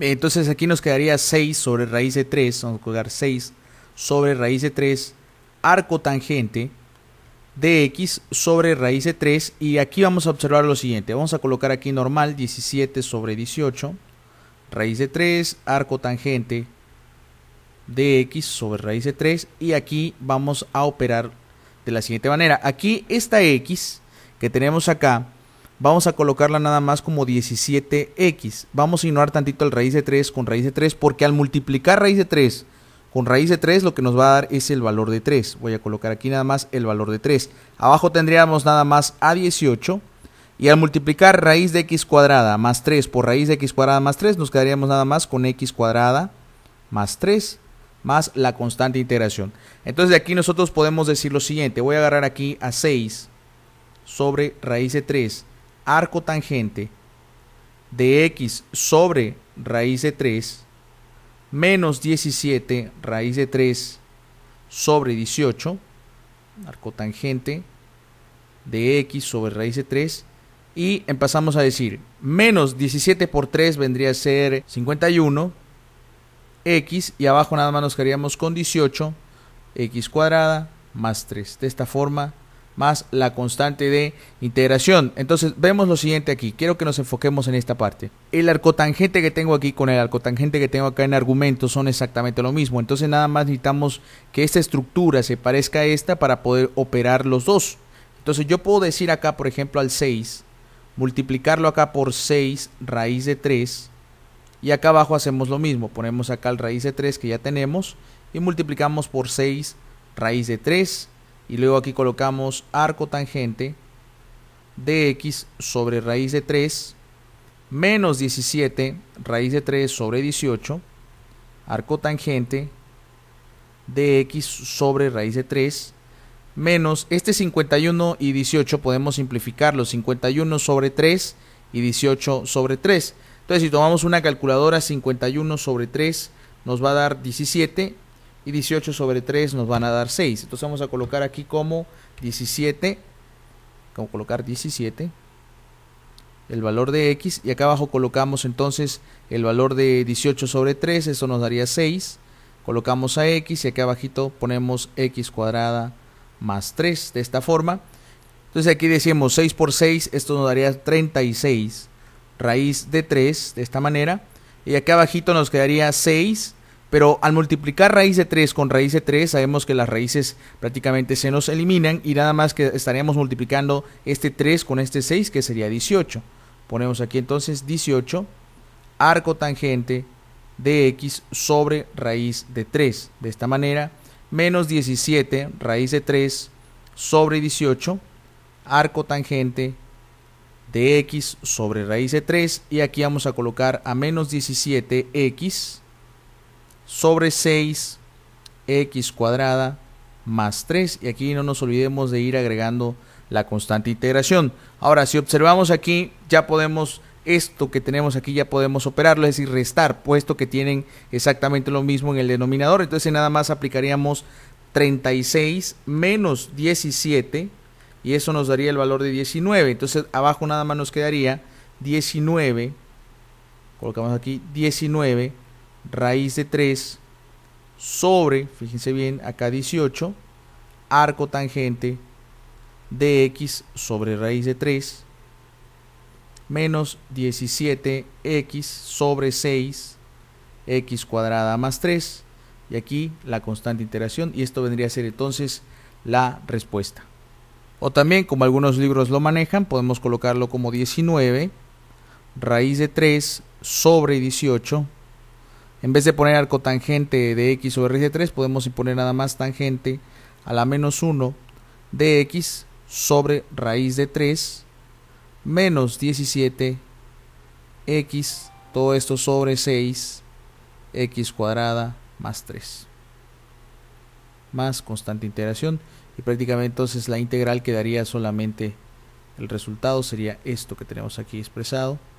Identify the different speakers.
Speaker 1: Entonces aquí nos quedaría 6 sobre raíz de 3. Vamos a colocar 6 sobre raíz de 3. Arco tangente de x sobre raíz de 3. Y aquí vamos a observar lo siguiente. Vamos a colocar aquí normal 17 sobre 18. Raíz de 3. Arco tangente de x sobre raíz de 3. Y aquí vamos a operar de la siguiente manera. Aquí esta x que tenemos acá vamos a colocarla nada más como 17x. Vamos a ignorar tantito el raíz de 3 con raíz de 3 porque al multiplicar raíz de 3 con raíz de 3 lo que nos va a dar es el valor de 3. Voy a colocar aquí nada más el valor de 3. Abajo tendríamos nada más a18 y al multiplicar raíz de x cuadrada más 3 por raíz de x cuadrada más 3 nos quedaríamos nada más con x cuadrada más 3 más la constante integración. Entonces de aquí nosotros podemos decir lo siguiente, voy a agarrar aquí a 6 sobre raíz de 3 arco tangente de x sobre raíz de 3 menos 17 raíz de 3 sobre 18, arco tangente de x sobre raíz de 3, y empezamos a decir, menos 17 por 3 vendría a ser 51, x, y abajo nada más nos quedaríamos con 18, x cuadrada más 3. De esta forma más la constante de integración. Entonces vemos lo siguiente aquí, quiero que nos enfoquemos en esta parte. El arcotangente que tengo aquí con el arcotangente que tengo acá en argumentos son exactamente lo mismo, entonces nada más necesitamos que esta estructura se parezca a esta para poder operar los dos. Entonces yo puedo decir acá, por ejemplo, al 6, multiplicarlo acá por 6 raíz de 3 y acá abajo hacemos lo mismo, ponemos acá el raíz de 3 que ya tenemos y multiplicamos por 6 raíz de 3 y luego aquí colocamos arco tangente de x sobre raíz de 3 menos 17 raíz de 3 sobre 18 arco tangente de x sobre raíz de 3 menos este 51 y 18 podemos simplificarlo 51 sobre 3 y 18 sobre 3 entonces si tomamos una calculadora 51 sobre 3 nos va a dar 17 y 18 sobre 3 nos van a dar 6. Entonces vamos a colocar aquí como 17, como colocar 17, el valor de x y acá abajo colocamos entonces el valor de 18 sobre 3, eso nos daría 6. Colocamos a x y acá abajito ponemos x cuadrada más 3 de esta forma. Entonces aquí decimos 6 por 6, esto nos daría 36 raíz de 3 de esta manera. Y acá abajito nos quedaría 6 pero al multiplicar raíz de 3 con raíz de 3, sabemos que las raíces prácticamente se nos eliminan y nada más que estaríamos multiplicando este 3 con este 6, que sería 18. Ponemos aquí entonces 18, arco tangente de x sobre raíz de 3. De esta manera, menos 17, raíz de 3 sobre 18, arco tangente de x sobre raíz de 3. Y aquí vamos a colocar a menos 17x sobre 6x cuadrada más 3. Y aquí no nos olvidemos de ir agregando la constante integración. Ahora, si observamos aquí, ya podemos, esto que tenemos aquí ya podemos operarlo, es decir, restar, puesto que tienen exactamente lo mismo en el denominador. Entonces nada más aplicaríamos 36 menos 17 y eso nos daría el valor de 19. Entonces abajo nada más nos quedaría 19, colocamos aquí 19 raíz de 3 sobre, fíjense bien, acá 18, arco tangente de x sobre raíz de 3 menos 17x sobre 6 x cuadrada más 3 y aquí la constante interacción y esto vendría a ser entonces la respuesta. O también como algunos libros lo manejan podemos colocarlo como 19 raíz de 3 sobre 18 en vez de poner arco tangente de x sobre raíz de 3, podemos imponer nada más tangente a la menos 1 de x sobre raíz de 3 menos 17 x, todo esto sobre 6 x cuadrada más 3 más constante integración y prácticamente entonces la integral quedaría solamente el resultado sería esto que tenemos aquí expresado